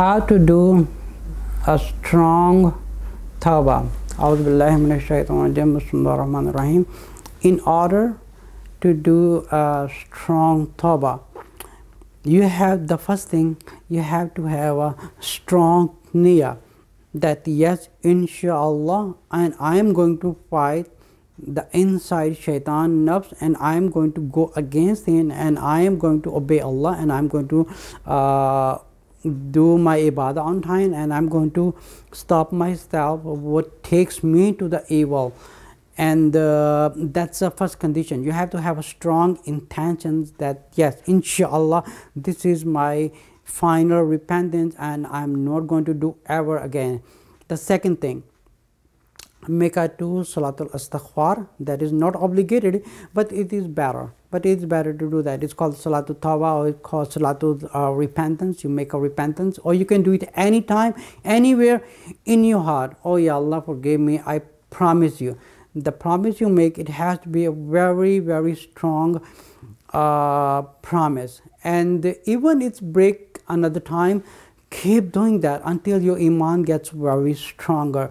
how to do a strong tawbah in order to do a strong tawbah you have the first thing you have to have a strong niyyah that yes inshallah and i am going to fight the inside shaitan nafs and i am going to go against him and i am going to obey allah and i am going to uh, do my ibadah on time and I'm going to stop myself what takes me to the evil and uh, that's the first condition you have to have a strong intention that yes inshallah this is my final repentance and I'm not going to do ever again the second thing make a two salatul astaghfar that is not obligated but it is better but it's better to do that. It's called Salatu Tawa or it's called Salatu uh, Repentance. You make a repentance or you can do it anytime, anywhere in your heart. Oh, yeah, Allah, forgive me. I promise you. The promise you make, it has to be a very, very strong uh, promise. And even it's break another time, keep doing that until your iman gets very stronger.